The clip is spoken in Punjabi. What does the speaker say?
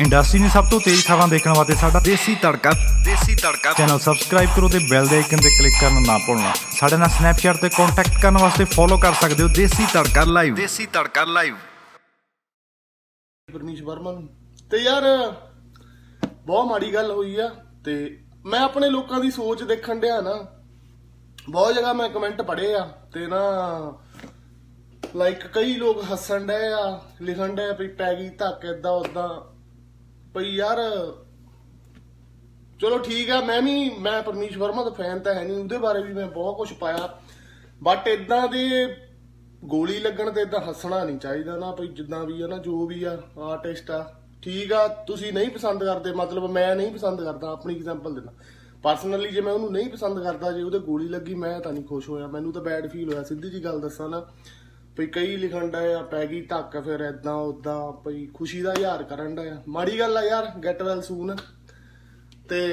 ਇੰਡਸਟਰੀ ਨੇ ਸਭ ਤੋਂ ਤੇਜ਼ ਖਬਰਾਂ ਦੇਖਣ ਵਾਸਤੇ ਸਾਡਾ ਦੇਸੀ ਤੜਕਾ ਦੇਸੀ ਤੜਕਾ ਚੈਨਲ ਸਬਸਕ੍ਰਾਈਬ ਕਰੋ ਤੇ ਬੈਲ ਦੇ ਆਈਕਨ ਤੇ ਕਲਿੱਕ ਕਰਨਾ ਨਾ ਭੁੱਲਣਾ ਸਾਡੇ ਨਾਲ ਸਨੈਪਚੈਟ ਤੇ ਕੰਟੈਕਟ ਕਰਨ ਵਾਸਤੇ ਫੋਲੋ ਕਰ ਸਕਦੇ ਹੋ ਦੇਸੀ ਤੜਕਾ ਲਾਈਵ ਦੇਸੀ ਤੜਕਾ ਲਾਈਵ ਪਰਮੇਸ਼ ਵਰਮਨ ਤੇ ਯਾਰ ਬਹੁਤ ਮਾੜੀ ਗੱਲ ਹੋਈ ਆ ਤੇ ਮੈਂ ਆਪਣੇ ਲੋਕਾਂ ਦੀ ਸੋਚ ਦੇਖਣ ਡਿਆ ਨਾ ਬਹੁਤ ਜਗ੍ਹਾ ਮੈਂ ਕਮੈਂਟ ਪੜ੍ਹੇ ਆ ਤੇ ਨਾ ਲਾਈਕ ਕਈ ਲੋਕ ਹੱਸਣ ਡਏ ਆ ਲਿਖਣ ਡਏ ਵੀ ਪੈਗੀ ਧੱਕ ਇਦਾਂ ਉਦਾਂ ਭਈ ਯਾਰ ਚਲੋ ਠੀਕ ਆ ਮੈਂ ਵੀ ਮੈਂ ਪਰਮੇਸ਼ ਵਰਮਾ ਦਾ ਫੈਨ ਤਾਂ ਹੈ ਨਹੀਂ ਉਹਦੇ ਬਾਰੇ ਵੀ ਮੈਂ ਬਹੁਤ ਕੁਝ ਪਾਇਆ ਬਟ ਇਦਾਂ ਦੇ ਗੋਲੀ ਲੱਗਣ ਤੇ ਇਦਾਂ ਹੱਸਣਾ ਨਹੀਂ ਚਾਹੀਦਾ ਨਾ ਭਈ ਜਿੱਦਾਂ ਵੀ ਆ ਨਾ ਜੋ ਵੀ ਆ ਆਰਟਿਸਟ ਆ ਠੀਕ ਆ ਤੁਸੀਂ ਨਹੀਂ ਪਸੰਦ ਕਰਦੇ ਮਤਲਬ ਮੈਂ ਨਹੀਂ ਪਸੰਦ ਕਰਦਾ ਆਪਣੀ ਐਗਜ਼ਾਮਪਲ ਦੇਣਾ ਪਰਸਨਲੀ ਜੇ ਮੈਂ ਉਹਨੂੰ ਨਹੀਂ ਪਸੰਦ ਕਰਦਾ ਜੇ ਉਹਦੇ ਗੋਲੀ ਲੱਗੀ ਮੈਂ ਤਾਂ ਨਹੀਂ ਖੁਸ਼ ਹੋਇਆ ਮੈਨੂੰ ਤਾਂ ਬੈਡ ਫੀਲ ਹੋਇਆ ਸਿੱਧੀ ਜੀ ਗੱਲ ਦੱਸਾਂ ਨਾ ਭਈ ਕਈ ਲਿਖਣ ਦਾ ਆ ਪੈ ਗਈ ਧੱਕ ਫਿਰ ਐਦਾਂ ਉਦਾਂ ਭਈ ਖੁਸ਼ੀ ਦਾ ਯਾਰ ਕਰਨ ਦਾ ਮਾੜੀ ਗੱਲ ਆ ਯਾਰ ਗੈਟ ਵੈਲ ਸੂਨ ਤੇ